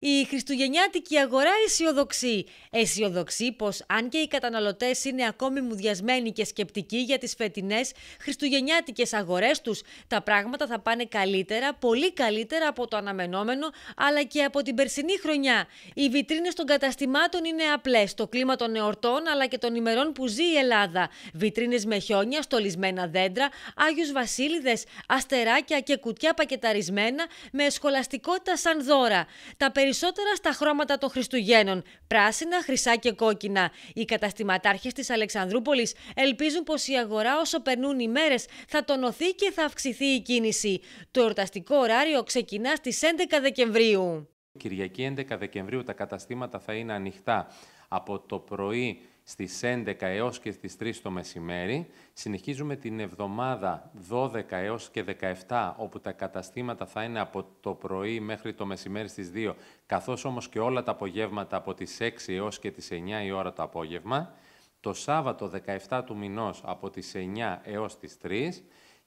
Η χριστουγεννιάτικη αγορά αισιοδοξεί. Αισιοδοξεί πως αν και οι καταναλωτές είναι ακόμη μουδιασμένοι και σκεπτικοί για τις φετινές χριστουγεννιάτικες αγορές τους, τα πράγματα θα πάνε καλύτερα, πολύ καλύτερα από το αναμενόμενο, αλλά και από την περσινή χρονιά. Οι βιτρίνες των καταστημάτων είναι απλές, το κλίμα των εορτών αλλά και των ημερών που ζει η Ελλάδα. Βιτρίνες με χιόνια, στολισμένα δέντρα, Άγιου Βασίλειδε, αστεράκια και κουτιά πακεταρισμένα με σχολαστικότητα σαν δώρα. Τα περισσότερα στα χρώματα των Χριστουγέννων, πράσινα, χρυσά και κόκκινα. Οι καταστηματάρχες της Αλεξανδρούπολης ελπίζουν πως η αγορά όσο περνούν οι μέρες θα τονωθεί και θα αυξηθεί η κίνηση. Το εορταστικό ωράριο ξεκινά στις 11 Δεκεμβρίου. Κυριακή 11 Δεκεμβρίου τα καταστήματα θα είναι ανοιχτά από το πρωί στις 11 έως και στις 3 το μεσημέρι. Συνεχίζουμε την εβδομάδα 12 έως και 17, όπου τα καταστήματα θα είναι από το πρωί μέχρι το μεσημέρι στις 2, καθώς όμως και όλα τα απογεύματα από τις 6 έως και τις 9 η ώρα το απόγευμα. Το Σάββατο 17 του μηνός από τις 9 έως τις 3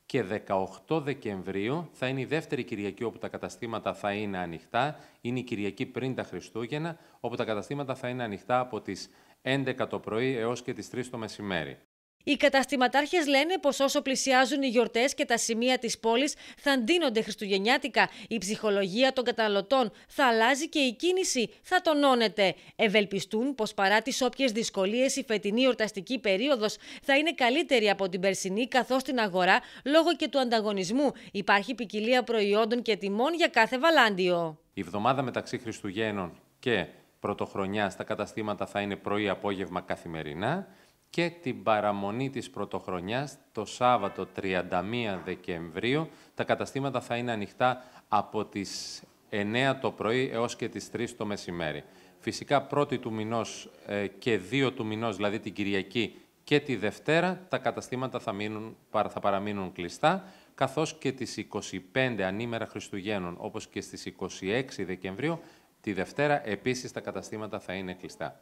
και 18 Δεκεμβρίου θα είναι η δεύτερη Κυριακή όπου τα καταστήματα θα είναι ανοιχτά. Είναι η Κυριακή πριν τα Χριστούγεννα, όπου τα καταστήματα θα είναι ανοιχτά από τις 11 το πρωί έως και τις 3 το μεσημέρι. Οι καταστηματάρχες λένε πως όσο πλησιάζουν οι γιορτές και τα σημεία της πόλης θα ντύνονται χριστουγεννιάτικα, η ψυχολογία των καταναλωτών θα αλλάζει και η κίνηση θα τονώνεται. Ευελπιστούν πως παρά τις όποιες δυσκολίες η φετινή ορταστική περίοδος θα είναι καλύτερη από την περσινή, καθώς στην αγορά, λόγω και του ανταγωνισμού, υπάρχει ποικιλία προϊόντων και τιμών για κάθε βαλάντιο. Η εβδομάδα μεταξύ Χριστουγέννων και πρωτοχρονιά τα καταστήματα θα είναι πρωί-απόγευμα καθημερινά και την παραμονή της πρωτοχρονιάς το Σάββατο 31 Δεκεμβρίου τα καταστήματα θα είναι ανοιχτά από τις 9 το πρωί έως και τις 3 το μεσημέρι. Φυσικά πρώτη του μηνός ε, και δύο του μηνός, δηλαδή την Κυριακή και τη Δευτέρα, τα καταστήματα θα, μείνουν, θα παραμείνουν κλειστά, καθώς και τις 25 ανήμερα Χριστουγέννων, όπως και στις 26 Δεκεμβρίου, Τη Δευτέρα επίσης τα καταστήματα θα είναι κλειστά.